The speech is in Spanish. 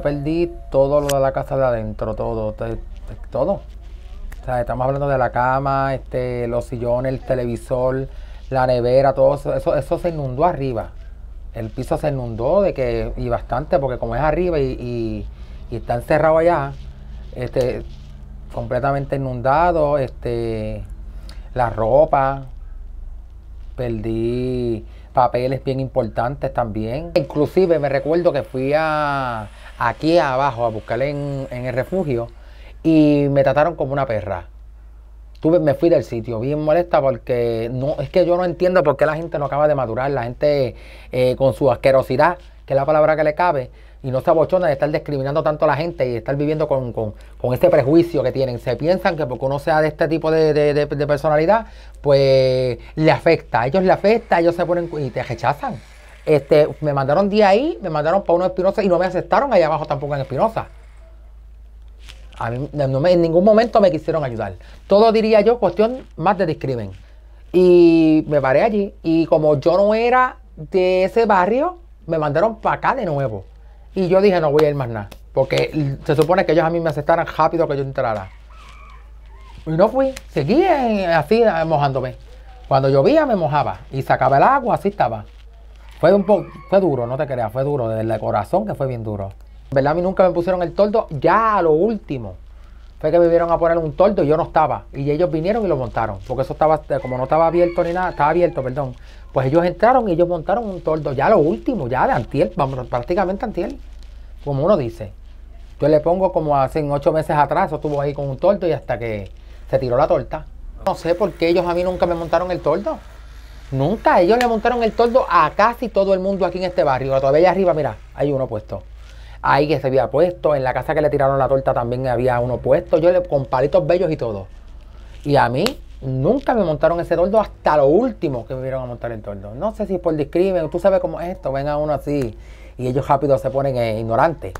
perdí todo lo de la casa de adentro, todo, todo. estamos hablando de la cama, este, los sillones, el televisor, la nevera, todo eso, eso, se inundó arriba. El piso se inundó de que, y bastante, porque como es arriba y, está encerrado allá, este, completamente inundado, este, la ropa, perdí papeles bien importantes también. Inclusive me recuerdo que fui a, aquí abajo a buscarle en, el refugio y me trataron como una perra. Tuve, me fui del sitio bien molesta porque no, es que yo no entiendo por qué la gente no acaba de madurar, la gente eh, con su asquerosidad, que es la palabra que le cabe, y no se abochona de estar discriminando tanto a la gente y estar viviendo con, con, este prejuicio que tienen. Se piensan que porque uno sea de este tipo de, de personalidad, pues le afecta. A ellos le afecta, ellos se ponen y te rechazan. Este, me mandaron de ahí, me mandaron para uno de Espinosa y no me aceptaron allá abajo tampoco en Espinosa. en ningún momento me quisieron ayudar. Todo diría yo, cuestión más de discrimen. Y me paré allí. Y como yo no era de ese barrio, me mandaron para acá de nuevo. Y yo dije, no voy a ir más nada. Porque se supone que ellos a mí me aceptaran rápido que yo entrara. Y no fui. Seguí así mojándome. Cuando llovía me mojaba. Y sacaba el agua, así estaba. Fue, un poco, fue duro, no te creas, fue duro, desde el corazón que fue bien duro. ¿Verdad? A mí nunca me pusieron el toldo, ya a lo último. Fue que me vieron a poner un toldo y yo no estaba. Y ellos vinieron y lo montaron. Porque eso estaba, eh, como no estaba abierto ni nada, estaba abierto, perdón. Pues ellos entraron y ellos montaron un toldo, ya a lo último, ya de antiel, prácticamente antiel. Como uno dice. Yo le pongo como hace ocho meses atrás, yo estuvo ahí con un tordo y hasta que se tiró la torta. No sé por qué ellos a mí nunca me montaron el tordo. Nunca. Ellos le montaron el toldo a casi todo el mundo aquí en este barrio. Todavía arriba, mira, hay uno puesto. Ahí que se había puesto. En la casa que le tiraron la torta también había uno puesto. Yo le, con palitos bellos y todo. Y a mí nunca me montaron ese toldo hasta lo último que me vieron a montar el toldo. No sé si por discrimen, tú sabes cómo es esto. Ven a uno así y ellos rápido se ponen eh, ignorantes.